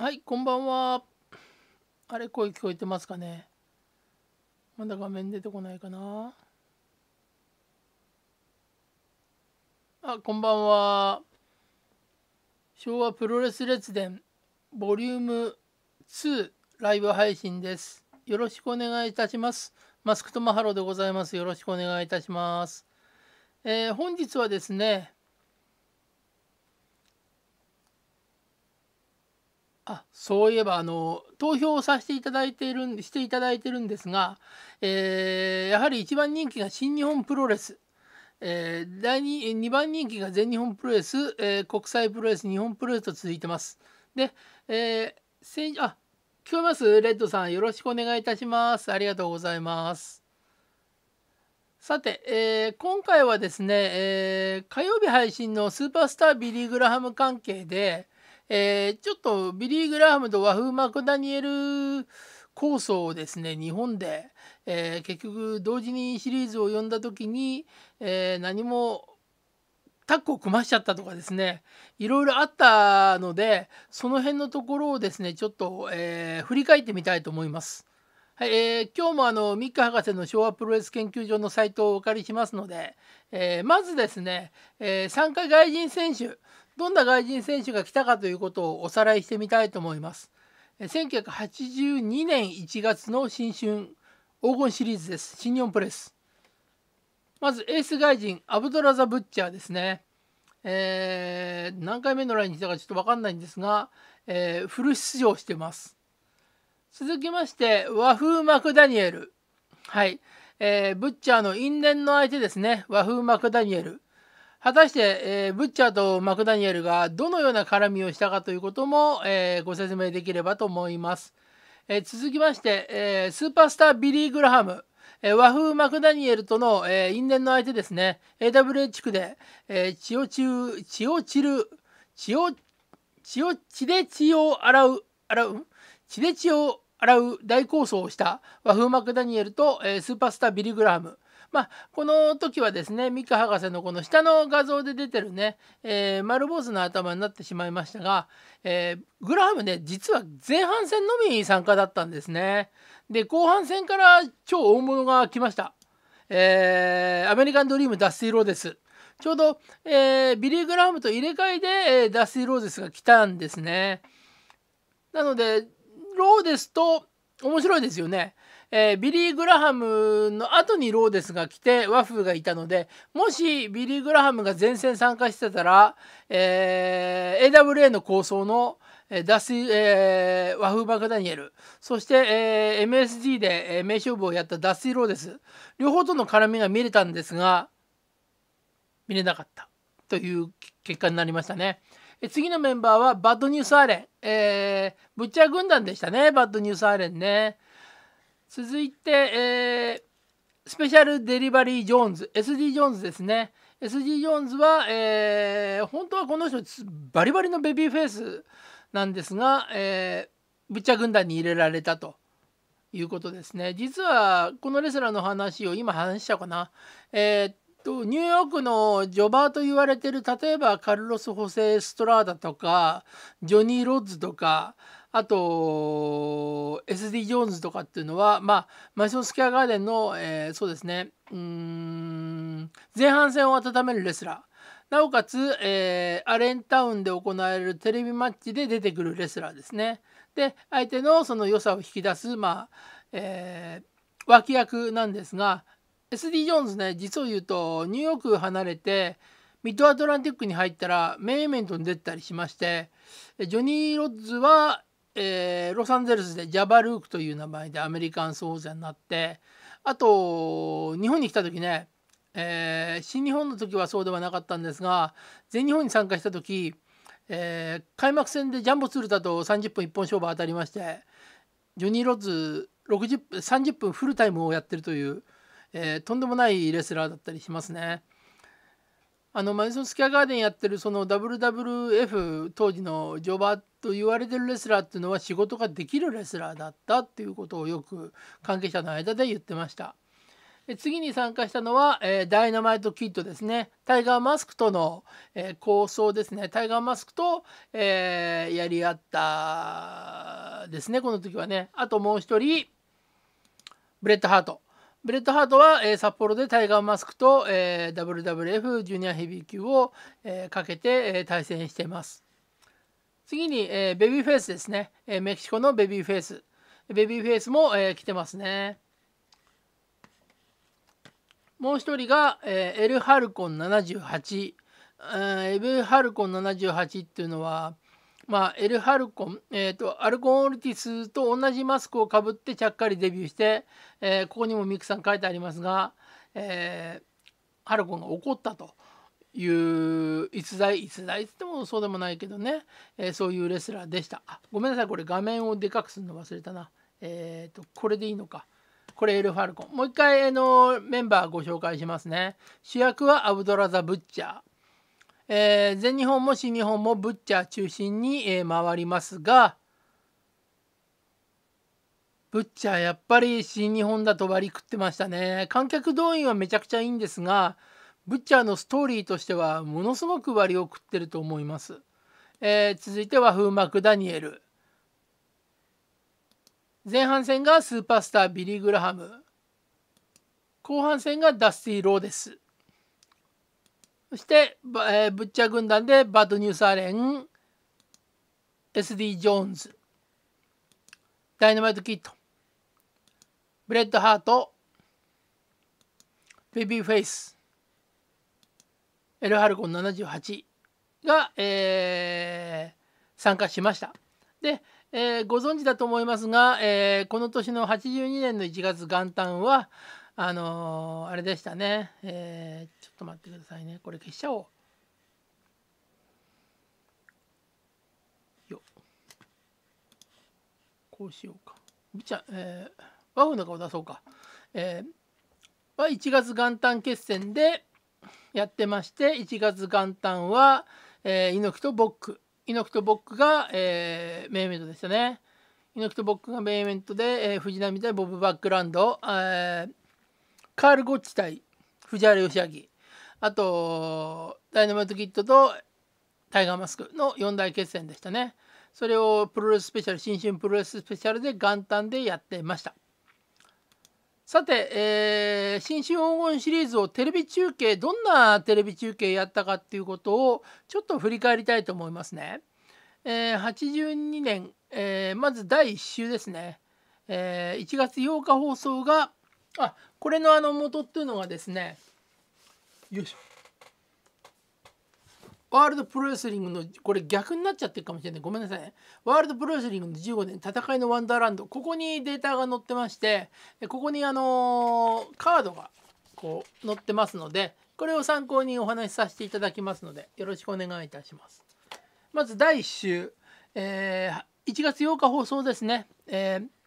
はい、こんばんは。あれ、声聞こえてますかねまだ画面出てこないかなあ、こんばんは。昭和プロレス列伝、ボリューム2ライブ配信です。よろしくお願いいたします。マスクとマハロでございます。よろしくお願いいたします。えー、本日はですね、あそういえばあの投票をさせていただいているんしていただいてるんですが、えー、やはり一番人気が新日本プロレス、えー、第 2, 2番人気が全日本プロレス、えー、国際プロレス日本プロレスと続いてます。で、えー、あ聞こえますレッドさんよろしくお願いいたします。ありがとうございます。さて、えー、今回はですね、えー、火曜日配信のスーパースタービリー・グラハム関係で、えー、ちょっとビリー・グラハムと和風マクダニエル構想をですね日本で、えー、結局同時にシリーズを読んだ時に、えー、何もタッグを組ましちゃったとかですねいろいろあったのでその辺のところをですねちょっと、え振り返ってみたいと思います。はいえー、今日もあのミッカ博士の昭和プロレス研究所のサイトをお借りしますので、えー、まずですね、えー、参加外人選手どんな外人選手が来たかということをおさらいしてみたいと思います。1982年1月の新春黄金シリーズです。新日本プレス。まずエース外人、アブドラザ・ブッチャーですね。えー、何回目のラインにしたかちょっと分かんないんですが、えー、フル出場してます。続きまして、和風マクダニエル。はい。えー、ブッチャーの因縁の相手ですね。和風マクダニエル。果たして、えー、ブッチャーとマクダニエルがどのような絡みをしたかということも、えー、ご説明できればと思います。えー、続きまして、えー、スーパースタービリー・グラハム、えー、和風マクダニエルとの、えー、因縁の相手ですね、AWA 地区で、えー、血を散る、血を散る、血を、血を血で血を洗う、洗う血で血を洗う大抗争をした和風マクダニエルと、えー、スーパースタービリー・グラハム。まあ、この時はですね、ミカ博士のこの下の画像で出てるね、えー、丸坊主の頭になってしまいましたが、えー、グラハムね、実は前半戦のみ参加だったんですね。で、後半戦から超大物が来ました。えー、アメリカンドリームダスティ・ローデス。ちょうど、えー、ビリー・グラハムと入れ替えで、えー、ダスティ・ローデスが来たんですね。なので、ローデスと面白いですよね。えー、ビリー・グラハムの後にローデスが来てワフがいたのでもしビリー・グラハムが前線参加してたら、えー、AWA の構想のえダス、えー、和風バカダニエルそして、えー、MSG で、えー、名勝負をやったダスイ・ローデス両方との絡みが見れたんですが見れなかったという結果になりましたね。次のメンバーはバッドニュースアレン。えー、ブッチャー軍団でしたね、バッドニュースアレンね。続いて、えー、スペシャルデリバリー・ジョーンズ SD ジョーンズですね SD ジョーンズは、えー、本当はこの人バリバリのベビーフェイスなんですが、えー、ブッチャ軍団に入れられたということですね実はこのレスラーの話を今話しちゃうかなえー、っとニューヨークのジョバーと言われてる例えばカルロス・ホセ・ストラーダとかジョニー・ロッズとかあと SD ジョーンズとかっていうのは、まあ、マジソンスケアガーデンの、えー、そうですねうん前半戦を温めるレスラーなおかつ、えー、アレンタウンで行われるテレビマッチで出てくるレスラーですね。で相手のその良さを引き出す、まあえー、脇役なんですが SD ジョーンズね実を言うとニューヨーク離れてミッドアトランティックに入ったらメインメントに出たりしましてジョニー・ロッズはえー、ロサンゼルスでジャバルークという名前でアメリカン総勢者になってあと日本に来た時ね、えー、新日本の時はそうではなかったんですが全日本に参加した時、えー、開幕戦でジャンボツールだと30分一本勝負当たりましてジョニー・ロッズ30分フルタイムをやってるという、えとんでもないレスラーだったりしますね。あのマディソン・スキャガーデンやってるその WWF 当時のジョバと言われてるレスラーっていうのは仕事ができるレスラーだったっていうことをよく関係者の間で言ってました次に参加したのは、えー、ダイナマイトキッドですねタイガーマスクとの、えー、構想ですねタイガーマスクと、えー、やり合ったですねこの時はねあともう一人ブレッドハートブレッドハートは、えー、札幌でタイガーマスクと、えー、WWF ジュニアヘビー級を、えー、かけて、えー、対戦しています。次に、えー、ベビーフェイスですね、えー。メキシコのベビーフェイス。ベビーフェイスも、えー、来てますね。もう一人が、えー、エル・ハルコン78。エル・ハルコン78っていうのは、まあ、エル・ハルコン、えーと、アルコン・オルティスと同じマスクをかぶってちゃっかりデビューして、えー、ここにもミクさん書いてありますが、えー、ハルコンが怒ったと。いう逸材逸材ってもそうでもないけどね、えー、そういうレスラーでしたあごめんなさいこれ画面をでかくするの忘れたなえっ、ー、とこれでいいのかこれエル・ファルコンもう一回、あのメンバーご紹介しますね主役はアブドラザ・ブッチャーえー、全日本も新日本もブッチャー中心に、えー、回りますがブッチャーやっぱり新日本だと割り食ってましたね観客動員はめちゃくちゃいいんですがブッチャーのストーリーとしてはものすごく割りを食ってると思います、えー、続いては風幕クダニエル前半戦がスーパースタービリー・グラハム後半戦がダスティ・ローですそして、えー、ブッチャ軍団でバッド・ニュース・アレン SD・ ジョーンズダイナマイト・キットブレッド・ハートベビー・フェイスエル・ハルコン78が、えー、参加しました。で、えー、ご存知だと思いますが、えー、この年の82年の1月元旦は、あのー、あれでしたね、えー、ちょっと待ってくださいねこれ消しちゃおうよこうしようかみちゃん、えー、和風の顔出そうかえー、は1月元旦決戦でやってまして1月元旦は、えー、猪木とボック猪木とボックが、えー、メインベントでしたね猪木とボックがメインベントで、えー、藤波対ボブ・バックランド、えー、カール・ゴッチ対藤原義明あとダイナマイト・キッドとタイガー・マスクの4大決戦でしたねそれをプロレススペシャル新春プロレススペシャルで元旦でやってましたさて、えー、新春黄金シリーズをテレビ中継どんなテレビ中継やったかっていうことをちょっと振り返りたいと思いますね。えー、82年、えー、まず第1週ですね、えー、1月8日放送があこれのあの元っていうのがですねよいしょワールドプロレスリングのこれ逆になっちゃってるかもしれないごめんなさいワールドプロレスリングの15年戦いのワンダーランドここにデータが載ってましてここにあのー、カードがこう載ってますのでこれを参考にお話しさせていただきますのでよろしくお願いいたしますまず第1週、えー、1月8日放送ですね、えー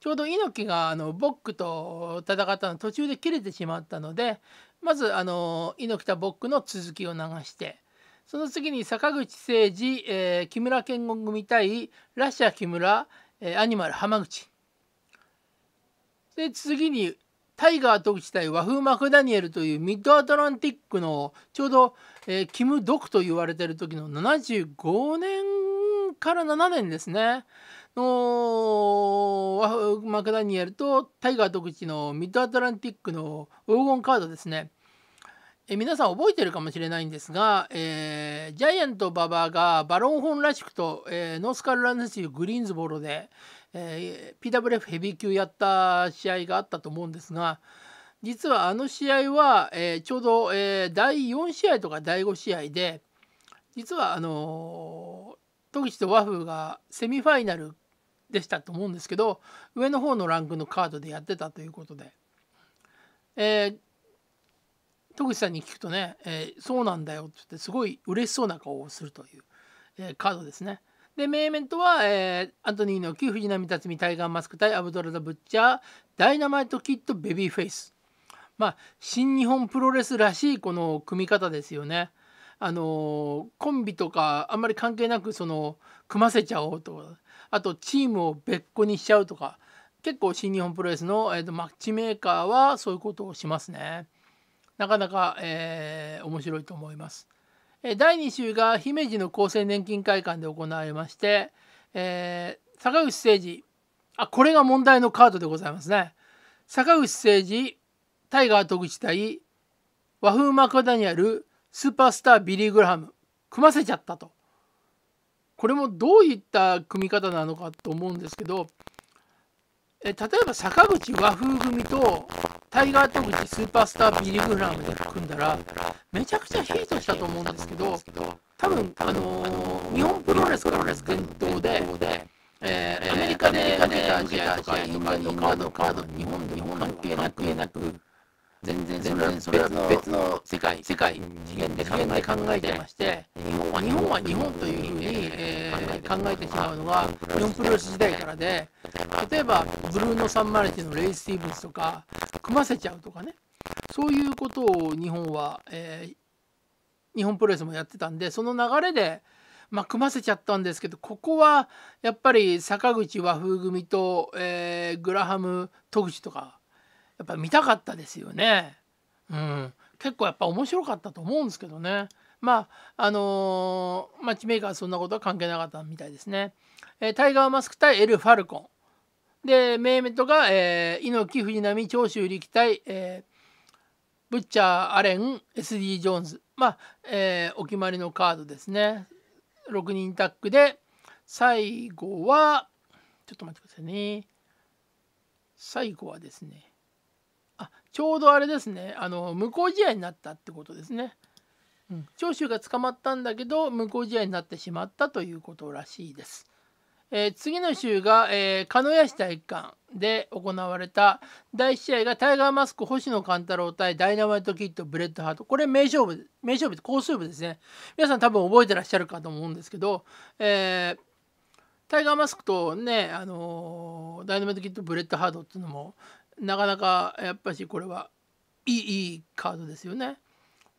ちょうど猪木があのボックと戦ったの途中で切れてしまったのでまずあの猪木とボックの続きを流してその次に坂口誠二、えー、木村健吾組対ラッシャー木村、えー、アニマル浜口で次にタイガー徳地対和風マクダニエルというミッドアトランティックのちょうど、えー、キム・ドクと言われてる時の75年から7年ですねのマクダニエルとタイガー独自のミッドアトランティックの黄金カードですね。え皆さん覚えてるかもしれないんですが、えー、ジャイアント馬場がバロンホンらしくと、えー、ノースカロライナ州グリーンズボロで、えー、PWF ヘビー級やった試合があったと思うんですが実はあの試合は、えちょうど、え第4試合とか第5試合で実はあのー、トキチとワフがセミファイナルでしたと思うんですけど上の方のランクのカードでやってたということで、えー、戸口さんに聞くとね、えー、そうなんだよって言ってすごい嬉しそうな顔をするという、えー、カードですね。で、メイメントは、えー、アントニーの木、藤波辰巳、タイガーマスク対アブドラザ・ブッチャー、ダイナマイト・キッド、ベビーフェイス。まあ、新日本プロレスらしいこの組み方ですよね。あのー、コンビとかあんまり関係なくその組ませちゃおうとあとチームを別個にしちゃうとか結構新日本プロレスの、えーと、マッチメーカーはそういうことをしますね。なかなか、えー、面白いと思います。えー、第2週が姫路の厚生年金会館で行われまして、えー、坂口誠司あこれが問題のカードでございますね。坂口誠司タイガー戸口対和風マクダニアルスーパースタービリー・グラハム組ませちゃったとこれもどういった組み方なのかと思うんですけど、え例えば坂口和風組とタイガー・トグチスーパースタービリグラムで組んだらめちゃくちゃヒートしたと思うんですけど多分、あのー、日本プロレスレス伝統で、えー、アメリカでアメリカでアジアとかインバウカード日本で関係なく。全然全然それ別の世界世界次元で考えてまして日本は日本は日本というふうに、えー、考えてしまうのは日本プロレス時代からで例えばブルーノ・サンマルチのレイ・スティーブンスとか組ませちゃうとかねそういうことを日本は、えー、日本プロレスもやってたんでその流れで、まあ、組ませちゃったんですけどここはやっぱり坂口和風組と、えー、グラハム・戸口とかやっぱ見たかったですよね。うん、結構やっぱ面白かったと思うんですけどね。まああのー、マッチメーカーはそんなことは関係なかったみたいですね。えー、タイガーマスク対エル・ファルコン。でメイメットが、えー、猪木藤波長州力対、えー、ブッチャー・アレン SD・ ジョーンズまあ、えー、お決まりのカードですね。6人タッグで最後はちょっと待ってくださいね。最後はですねちょうどあれですねあの無効試合になったってことですね、うん、長州が捕まったんだけど無効試合になってしまったということらしいです、えー、次の週が、えー、鹿屋市体育館で行われた第1試合がタイガーマスク星野勘太郎対ダイナマイトキッドブレッドハートこれ名勝負名勝負って好勝部ですね皆さん多分覚えてらっしゃるかと思うんですけど、えー、タイガーマスクとね、あのー、ダイナマイトキッドブレッドハードっていうのも、なかなかやっぱしこれはいいいいカードですよね。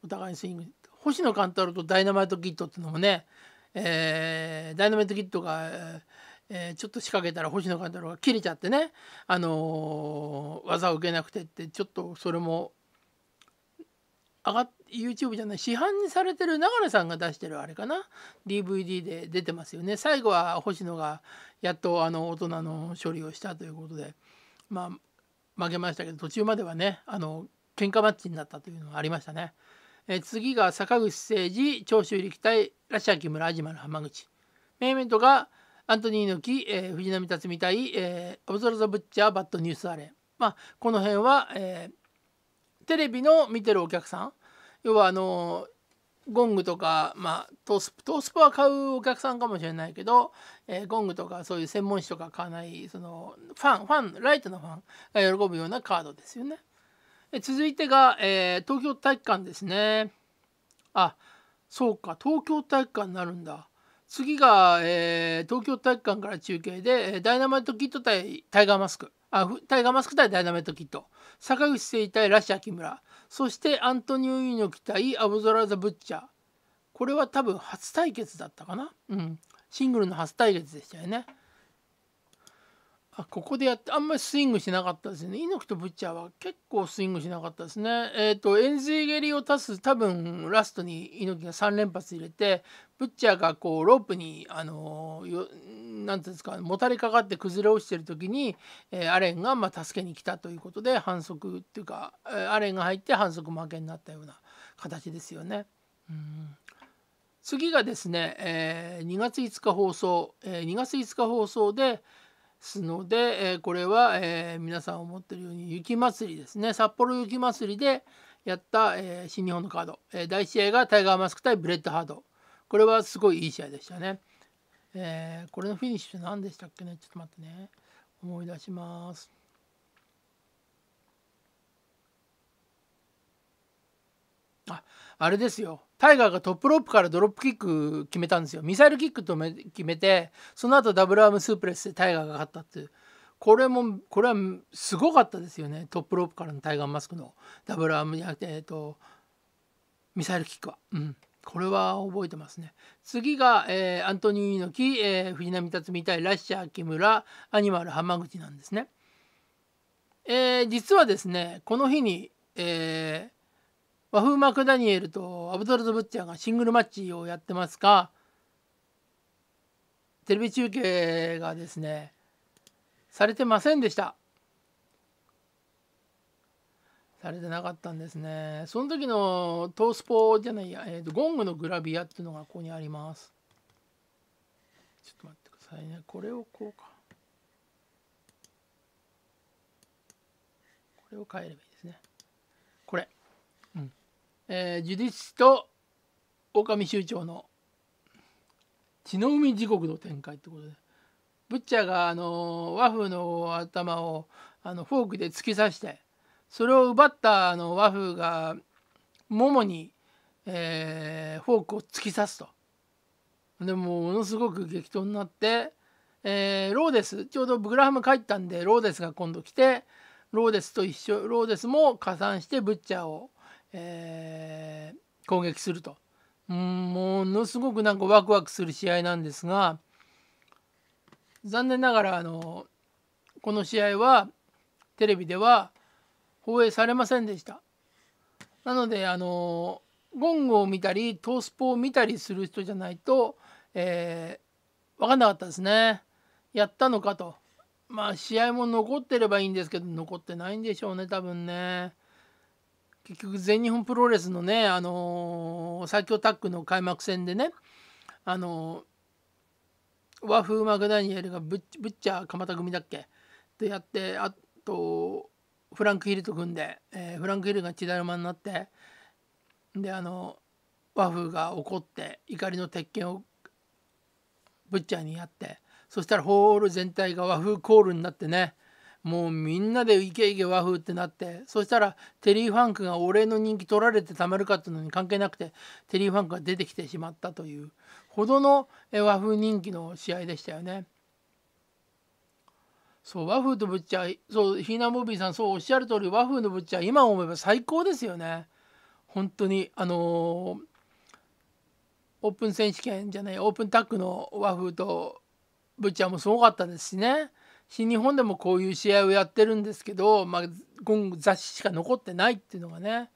お互いスイング星野勘太郎とダイナマイトキットっていうのもね、えー、ダイナマイトキットが、えー、ちょっと仕掛けたら星野勘太郎が切れちゃってね、あのー、技を受けなくてってちょっとそれも上がっ YouTube じゃない市販にされてる永野さんが出してるあれかな DVD で出てますよね最後は星野がやっとあの大人の処理をしたということでまあ負けましたけど途中まではねあの喧嘩マッチになったというのがありましたね。え次が坂口誠二長州力対ラシャ木村東の浜口メイメントがアントニー猪木、えー、藤波辰巳対、えー、オブザルザ・ブッチャーバッドニュースアレン、まあ、この辺は、えー、テレビの見てるお客さん要はあのーゴングとか、まあ、トースプトースプは買うお客さんかもしれないけど、えー、ゴングとかそういう専門誌とか買わないそのファンファンライトのファンが喜ぶようなカードですよね。続いてが、えー、東京体育館ですね。あそうか東京体育館になるんだ。次が、えー、東京体育館から中継で「ダイナマイトキット対タイガーマスク」あタイガーマスク対ダイナメットキット坂口誠一対ラシア木村そしてアントニオ猪木対アブゾラ・ザ・ブッチャーこれは多分初対決だったかなうんシングルの初対決でしたよねあここでやってあんまりスイングしなかったですね猪木とブッチャーは結構スイングしなかったですねえっ、ー、と円髄蹴りを足す多分ラストに猪木が3連発入れてブッチャーがこうロープにあの何ていうんですかもたれかかって崩れ落ちてる時に、えー、アレンがま助けに来たということで反則っていうか、えー、アレンが入って反則負けになったような形ですよね。うん次がですね、え2月5日放送、え2月5日放送で「すので、えー、これは、えー、皆さん思ってるように雪まつりですね札幌雪まつりでやった、えー、新日本のカード、えー、第1試合がタイガーマスク対ブレッドハードこれはすごいいい試合でしたね、えー、これのフィニッシュ何でしたっけねちょっと待ってね思い出しますああれですよタイガーがトップロープからドロップキック決めたんですよ。ミサイルキックとめ決めて、その後ダブルアームスープレスでタイガーが勝ったっていう。これも、これはすごかったですよね。トップロープからのタイガーマスクのダブルアームじゃなくて、えっと、ミサイルキックは。うん。これは覚えてますね。次が、えー、アントニー猪木、えー、藤波辰巳対ラッシャー木村、アニマル浜口なんですね。えー、実はですね、この日に、えー、和風マクダニエルとアブドラド・ブッチャーがシングルマッチをやってますがテレビ中継がですねされてませんでしたされてなかったんですねその時のトースポじゃないや、えーとゴングのグラビアっていうのがここにありますちょっと待ってくださいねこれをこうかこれを変えればいいですねうんえー、ジと狼州長の血の海地獄の展開ってことでブッチャーがあの和風の頭をあのフォークで突き刺してそれを奪ったあの和風がももに、えー、フォークを突き刺すと。でもものすごく激闘になって、えー、ローデスちょうどブグラハム帰ったんでローデスが今度来てローデスと一緒ローデスも加算してブッチャーをえー、攻撃するとものすごくなんかワクワクする試合なんですが残念ながらあのこの試合はテレビでは放映されませんでした。なのであのゴングを見たりトースポを見たりする人じゃないと、えー、分かんなかったですね。やったのかと。まあ試合も残ってればいいんですけど残ってないんでしょうね多分ね。結局全日本プロレスのね、あのー、最強タッグの開幕戦でね、あのー、和風マグダニエルがブッブッチャー蒲田組だっけとやってあとフランク・ヒルと組んで、えー、フランク・ヒルが血だるまになってであの和風が怒って怒りの鉄拳をブッチャーにやってそしたらホール全体が和風コールになってねもうみんなでイケイケ和風ってなってそしたらテリー・ファンクが俺の人気取られてたまるかっていうのに関係なくてテリー・ファンクが出てきてしまったというほどの和風人気の試合でしたよね。そう和風とぶっちゃそうヒーナ・ボビーさんそうおっしゃる通り和風のぶっちー今思えば最高ですよね。本当にあのー、オープン選手権じゃないオープンタックの和風とブッチャーもすごかったですしね。新日本でもこういう試合をやってるんですけど、まあ、今後雑誌しか残ってないっていうのがね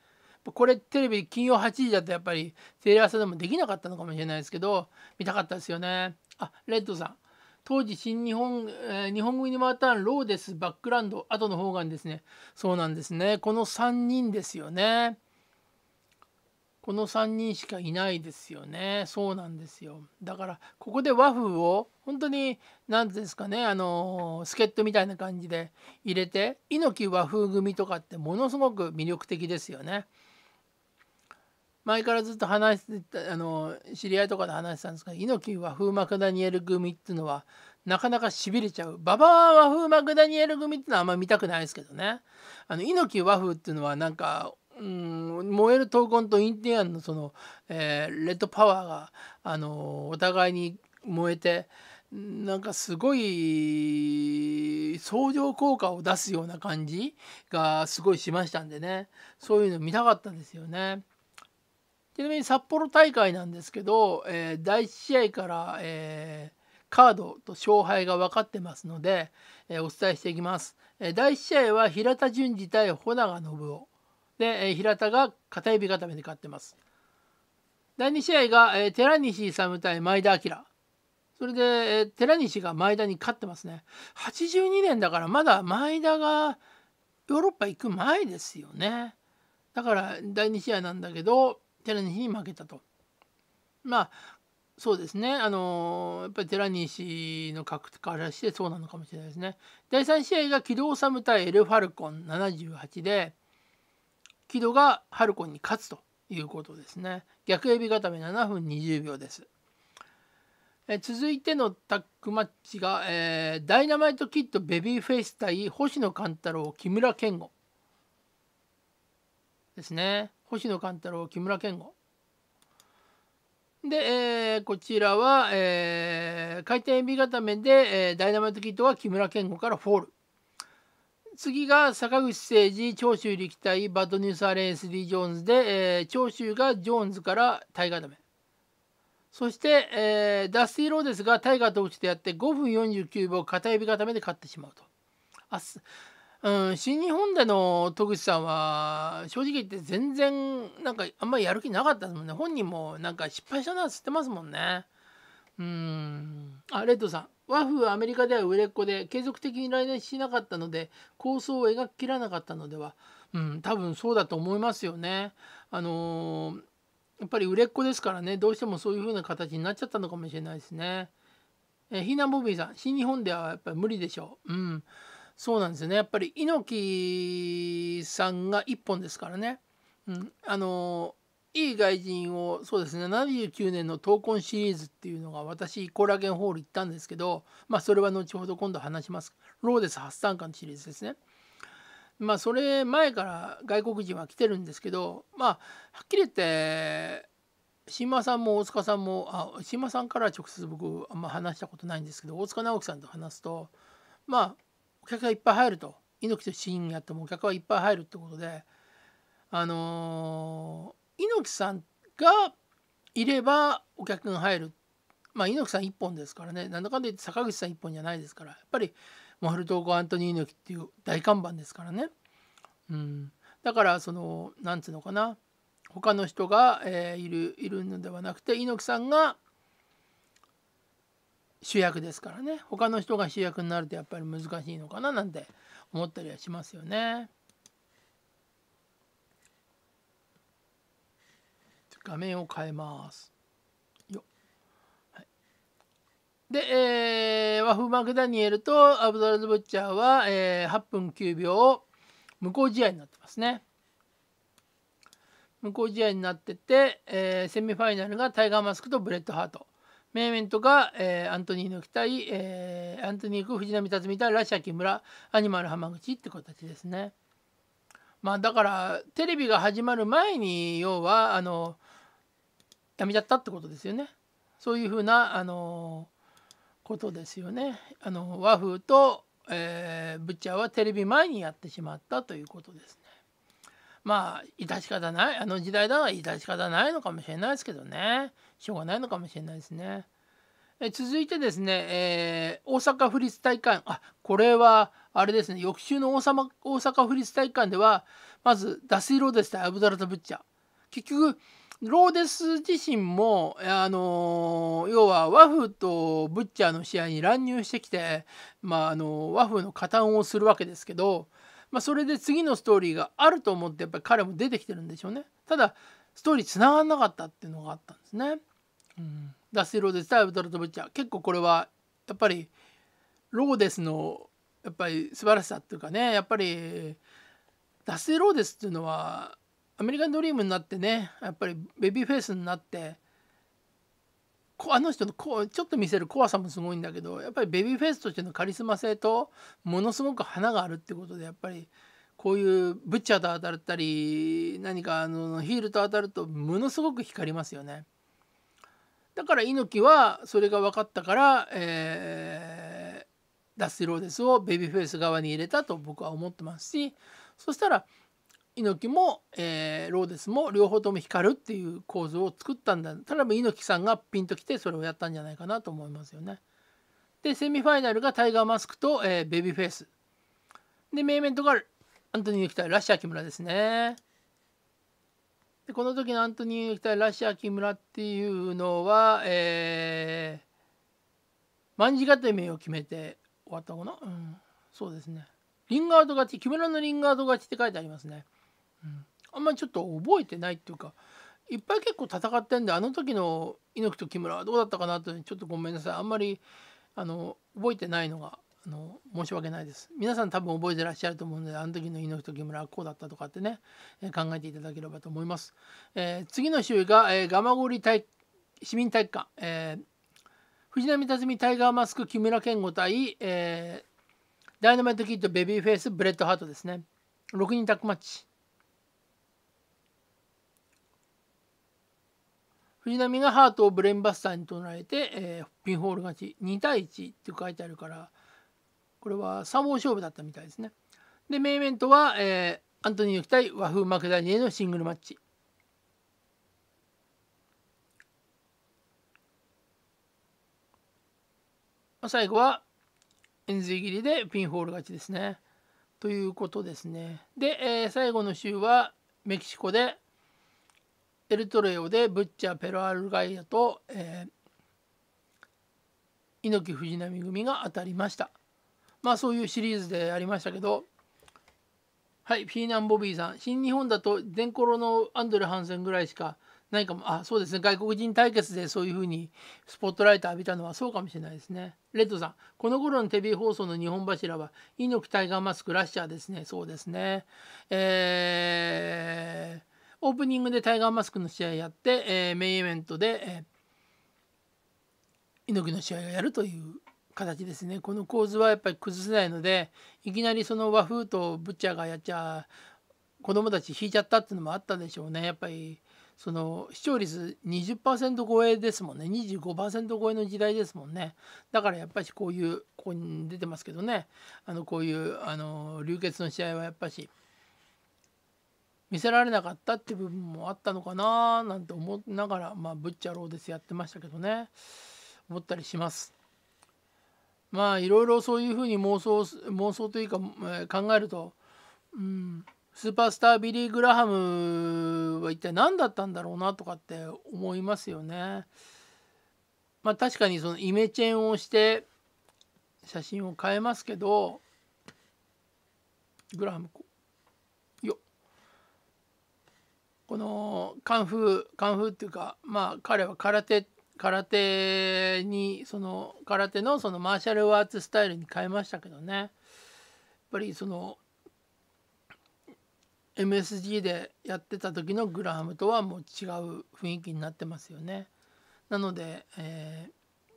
これテレビ金曜8時だとやっぱりテレ朝でもできなかったのかもしれないですけど見たかったですよねあレッドさん当時新日本、えー、日本組に回ったローデスバックランド後の方がですねそうなんですねこの3人ですよねこの3人しかいないですよねそうなんですよだからここで和風を本当に何ですかねあの助っ人みたいな感じで入れて猪木和風組とかってものすごく魅力的ですよね前からずっと話してたあの知り合いとかで話してたんですが猪木和風マクダニエル組っていうのはなかなかしびれちゃうババア和風マクダニエル組っていうのはあんま見たくないですけどねあの猪木和風っていうのはなんかうん燃える闘魂とインディアンのその、えー、レッドパワーが、あのお互いに燃えてなんかすごい相乗効果を出すような感じがすごいしましたんでねそういうの見たかったんですよね。ちなみに札幌大会なんですけど、えー、第1試合から、えー、カードと勝敗が分かってますので、えー、お伝えしていきます。え第1試合は平田淳二対穂永信夫。、え平田が片指固めで勝ってます第2試合が、え寺西勇対前田明それで、え寺西が前田に勝ってますね82年だからまだ前田がヨーロッパ行く前ですよねだから第2試合なんだけど寺西に負けたとまあそうですねあのー、やっぱり寺西の格からしてそうなのかもしれないですね第3試合が木戸治対エル・ファルコン78で木戸が春子に勝つということですね逆エビ固め7分20秒ですえ続いてのタッグマッチが、えー、ダイナマイトキッドベビーフェイス対星野勘太郎木村健吾ですね星野勘太郎木村健吾で、えー、こちらは、えー、回転エビ固めで、えー、ダイナマイトキッドは木村健吾からフォール次が坂口誠二、長州力対バッドニュースアレンス・リー・ジョーンズで、えー、長州がジョーンズからタイガーダメそして、えー、ダスティ・ローですがタイガーと打ちでやって5分49秒片指固めで勝ってしまうとあす、うん、新日本での戸口さんは正直言って全然なんかあんまりやる気なかったですもんね本人もなんか失敗したなっつってますもんねうんあレッドさん和風アメリカでは売れっ子で継続的に来年しなかったので構想を描ききらなかったのでは、うん、多分そうだと思いますよね。あのー、やっぱり売れっ子ですからねどうしてもそういう風な形になっちゃったのかもしれないですね。えひなボビーさん新日本ではやっぱり無理でしょう。うん、そうなんですよねやっぱり猪木さんが1本ですからね。うん、あのーいい外人をそうですね79年の闘魂シリーズっていうのが私コラゲンホール行ったんですけどまあそれは後ほど今度話しますローデス初参加のシリーズですねまあそれ前から外国人は来てるんですけどまあはっきり言って新馬さんも大塚さんもあ新馬さんから直接僕あんま話したことないんですけど大塚直樹さんと話すとまあお客がいっぱい入ると猪木とシーンやってもお客はいっぱい入るってことであのー猪木さんがいればお客が入るまあ猪木さん1本ですからねなんだかんだ言って坂口さん1本じゃないですからやっぱりモハルトーコ・アントニー猪木っていう大看板ですからね。うん、だからそのなんつうのかな他の人が、えー、いるいるのではなくて猪木さんが主役ですからね他の人が主役になるとやっぱり難しいのかななんて思ったりはしますよね。画面を変えますよ、はい、で、えー、和風マクダニエルとアブドラズ・ブッチャーは、えー、8分9秒無効試合になってますね無効試合になってて、えー、セミファイナルがタイガーマスクとブレッドハートメイメントが、えー、アントニーの期待、えー、アントニーク藤波辰巳対ラシャ木村アニマル浜口って形ですねまあだからテレビが始まる前に要はあのやめちゃったってことですよね。そういうふうな、あのことですよね。あの和風と、えー、ブッチャーはテレビ前にやってしまったということですね。まあ致し方ないあの時代だは致し方ないのかもしれないですけどねしょうがないのかもしれないですね。え続いてですね、えー、大阪府立体育館あこれはあれですね翌週の大阪大阪府立体育館ではまず「脱スイローでしたアブダラとブッチャー」結局ローデス自身もあの要は和風とブッチャーの試合に乱入してきて、まあ、あの和風の加担をするわけですけど、まあ、それで次のストーリーがあると思ってやっぱり彼も出てきてるんでしょうねただストーリーつながんなかったっていうのがあったんですね。うん、ダスティ・ローデス対ウトラとブッチャー結構これはやっぱりローデスのやっぱり素晴らしさっていうかねやっぱりダスティ・ローデスっていうのはアメリカンドリームになってねやっぱりベビーフェイスになってあの人のこうちょっと見せる怖さもすごいんだけどやっぱりベビーフェイスとしてのカリスマ性とものすごく花があるってことでやっぱりこういうブッチャーと当たったり何かあのヒールと当たるとものすごく光りますよね。だから猪木はそれが分かったから、えー、ダスティ・ローデスをベビーフェイス側に入れたと僕は思ってますしそしたら猪木も、えー、ローデスも両方とも光るっていう構図を作ったんだえば猪木さんがピンときてそれをやったんじゃないかなと思いますよね。でセミファイナルがタイガーマスクと、えー、ベビーフェイスでメインントがアントニー・猪木対ラッシャー木村ですね。でこの時のアントニー・猪木対ラッシャー木村っていうのはえー、万が固めを決めて終わったかな、うん、そうですね。リンガード勝ち木村のリンガード勝ちって書いてありますね。あんまりちょっと覚えてないっていうかいっぱい結構戦ってんであの時の猪木と木村はどうだったかなとちょっとごめんなさいあんまりあの覚えてないのがあの申し訳ないです皆さん多分覚えてらっしゃると思うのであの時の猪木と木村はこうだったとかってね、えー、考えていただければと思います、えー、次の週が、えー、ガマゴリ体市民体育館、えー、藤波辰巳タイガーマスク木村健吾対、えー、ダイナマイトキッドベビーフェイスブレッドハートですね6人タッマッチ藤波がハートをブレンバスターに唱えて、えー、ピンホール勝ち2対1って書いてあるからこれは3本勝負だったみたいですね。でメイメベントは、えー、アントニた対和風マクダニエのシングルマッチ。まあ、最後は円髄切りでピンホール勝ちですね。ということですね。で、えー、最後の週はメキシコでエルトレオでブッチャーペロアルガイアと、えー、猪木藤波組が当たりましたまあそういうシリーズでありましたけどはいフィーナンボビーさん新日本だとデンコロのアンドレ・ハンセンぐらいしかないかもあそうですね外国人対決でそういうふうにスポットライト浴びたのはそうかもしれないですねレッドさんこの頃のテレビ放送の日本柱は猪木タイガーマスクラッシャーですねそうですねえーオープニングでタイガーマスクの試合やって、えー、メインイベントで、えー、猪木の試合をやるという形ですねこの構図はやっぱり崩せないのでいきなりその和風とブッチャーがやっちゃ子供たち引いちゃったっていうのもあったでしょうねやっぱりその視聴率20%超えですもんね25%超えの時代ですもんねだからやっぱりこういうここに出てますけどねあのこういうあの流血の試合はやっぱし見せられなかったっていう部分もあったのかななんて思いながらまあぶっちゃろうですやってましたけどね思ったりします。まあいろいろそういうふうに妄想妄想というか、え考えると、うん、スーパースタービリー・グラハムは一体何だったんだろうなとかって思いますよね。まあ確かにそのイメチェンをして写真を変えますけどグラハムこのカンフーカンフーっていうかまあ彼は空手空手にその空手のそのマーシャルワーツスタイルに変えましたけどねやっぱりその MSG でやってた時のグラハムとはもう違う雰囲気になってますよね。なので、えー、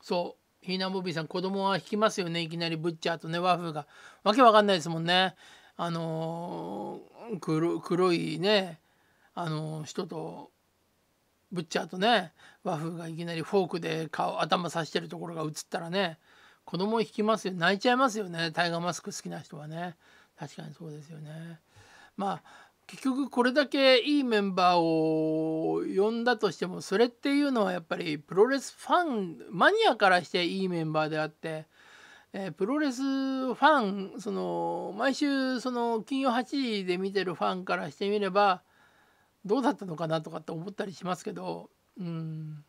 そうヒーナーボビーさん子供は引きますよねいきなりブッチャーとねワーフがわけわかんないですもんねあのー、黒いねあの人とブッチャーとね和風がいきなりフォークで顔頭刺してるところが映ったらね子供引きますよ泣いちゃいますよねタイガーマスク好きな人はね確かにそうですよねまあ結局これだけいいメンバーを呼んだとしてもそれっていうのはやっぱりプロレスファンマニアからしていいメンバーであって、えー、プロレスファンその毎週その金曜8時で見てるファンからしてみればどうだったのかなとかって思ったりしますけどうん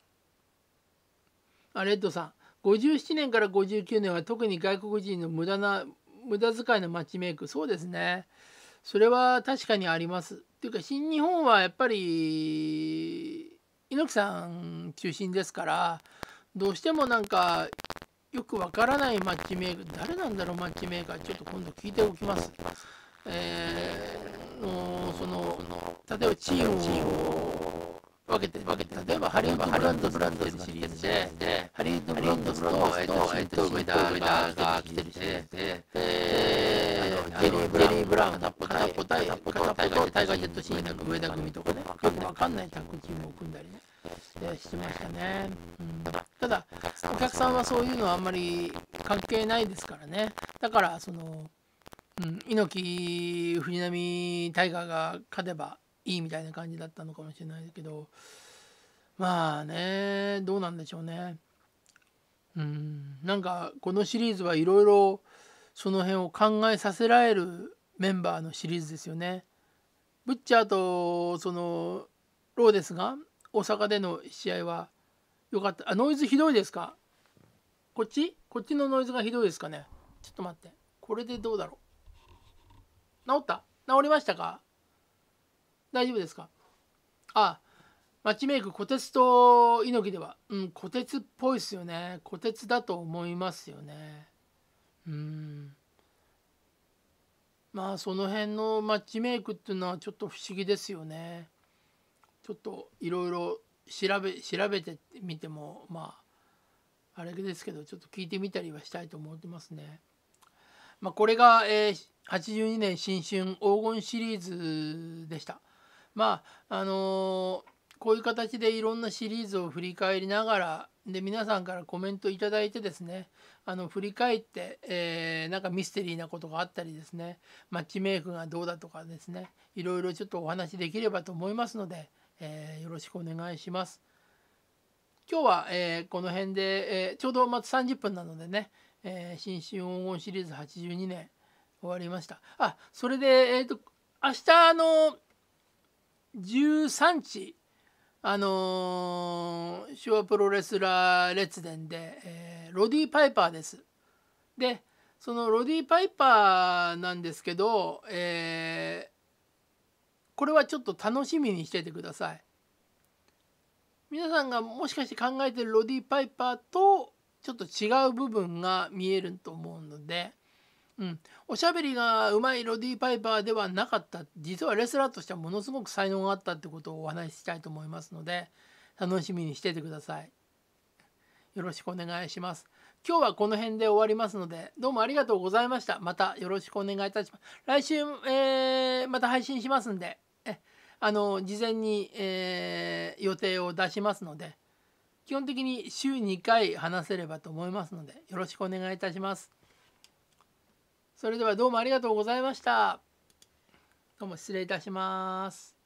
あレッドさん57年から59年は特に外国人の無駄な無駄遣いのマッチメイクそうですねそれは確かにありますっていうか新日本はやっぱり猪木さん中心ですからどうしてもなんかよくわからないマッチメイク誰なんだろうマッチメーカーちょっと今度聞いておきます。えー、のその例えばチームを分けて分けて例えばハリウッドブランドブランドっていうシリーズでハリウッドブランドとえっとえっと上田上田が来てるしでジェリー・ブラウン、ブラウン、タッポ、対ッポ、タイタイガージェットシーンなんか上田組とかね、分かんないタッグチームを組んだりね。してましたね、うん、ただお客さんはそういうのはあんまり関係ないですからねだからそのうん、猪木藤波タイガーが勝てばいいみたいな感じだったのかもしれないけどまあねどうなんでしょうね。うん、なんかこのシリーズはいろいろその辺を考えさせられるメンバーのシリーズですよね。ブッチャーとそのローですが大阪での試合は良かったあノイズひどいですかこっちこっちのノイズがひどいですかねちょっと待ってこれでどうだろう治った治りましたか大丈夫ですかあ、マッチメイク、虎鉄と猪木では。うん、虎鉄っぽいっすよね。虎鉄だと思いますよね。うん。まあ、その辺のマッチメイクっていうのはちょっと不思議ですよね。ちょっといろいろ調べ、調べてみても、まあ、あれですけど、ちょっと聞いてみたりはしたいと思ってますね。まあ、これが、えー82年新春黄金シリーズでした。まああのー、こういう形でいろんなシリーズを振り返りながらで皆さんからコメント頂いてですねあの振り返って、えー、なんかミステリーなことがあったりですねマッチメイクがどうだとかですねいろいろちょっとお話できればと思いますので、えー、よろしくお願いします。今日は、えー、この辺で、えちょうどまた30分なのでね、え新春黄金シリーズ82年終わりましたあそれでえっ、ー、と明日の13時あのー、昭和プロレスラー列伝で、えー、ロディ・パイパーです。でそのロディ・パイパーなんですけど、えー、これはちょっと楽しみにしててください。皆さんがもしかして考えてるロディ・パイパーとちょっと違う部分が見えると思うのでうん、おしゃべりがうまいロディ・パイパーではなかった実はレスラーとしてはものすごく才能があったってことをお話ししたいと思いますので楽しみにしててくださいよろしくお願いします今日はこの辺で終わりますのでどうもありがとうございましたまたよろしくお願いいたします来週、えー、また配信しますんでえあの事前に、えー、予定を出しますので基本的に週2回話せればと思いますのでよろしくお願いいたしますそれではどうもありがとうございました。どうも失礼いたします。